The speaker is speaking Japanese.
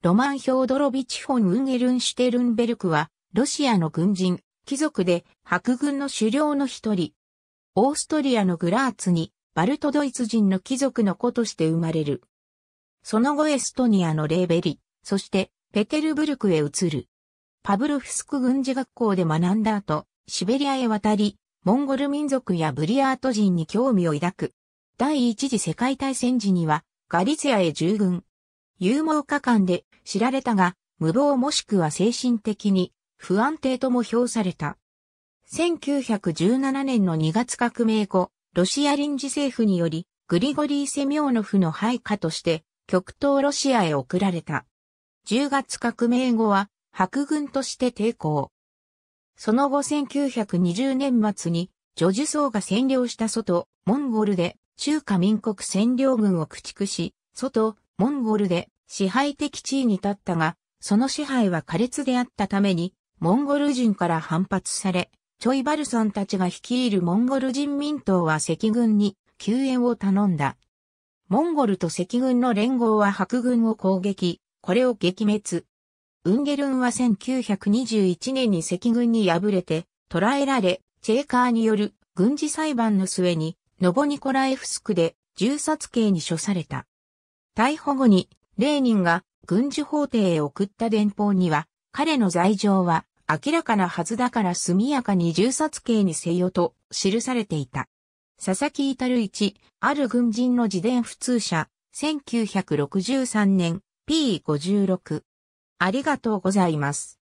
ロマン・ヒョードロビチ・フォン・ウンゲルン・シュテルンベルクは、ロシアの軍人、貴族で、白軍の首領の一人。オーストリアのグラーツに、バルトドイツ人の貴族の子として生まれる。その後エストニアのレーベリ、そして、ペテルブルクへ移る。パブロフスク軍事学校で学んだ後、シベリアへ渡り、モンゴル民族やブリアート人に興味を抱く。第一次世界大戦時には、ガリツヤアへ従軍。勇猛果敢で知られたが、無謀もしくは精神的に不安定とも評された。1917年の2月革命後、ロシア臨時政府により、グリゴリー・セミョーノフの配下として、極東ロシアへ送られた。10月革命後は、白軍として抵抗。その後1920年末に、ジョジュ層が占領した外、モンゴルで、中華民国占領軍を駆逐し、外、モンゴルで支配的地位に立ったが、その支配は苛烈であったために、モンゴル人から反発され、チョイバルソンたちが率いるモンゴル人民党は赤軍に救援を頼んだ。モンゴルと赤軍の連合は白軍を攻撃、これを撃滅。ウンゲルンは1921年に赤軍に敗れて、捕らえられ、チェーカーによる軍事裁判の末に、ノボニコラエフスクで銃殺刑に処された。逮捕後にレーニンが軍事法廷へ送った電報には、彼の罪状は明らかなはずだから速やかに銃殺刑にせよと記されていた。佐々木至一、ある軍人の自伝普通者、1963年 P56。ありがとうございます。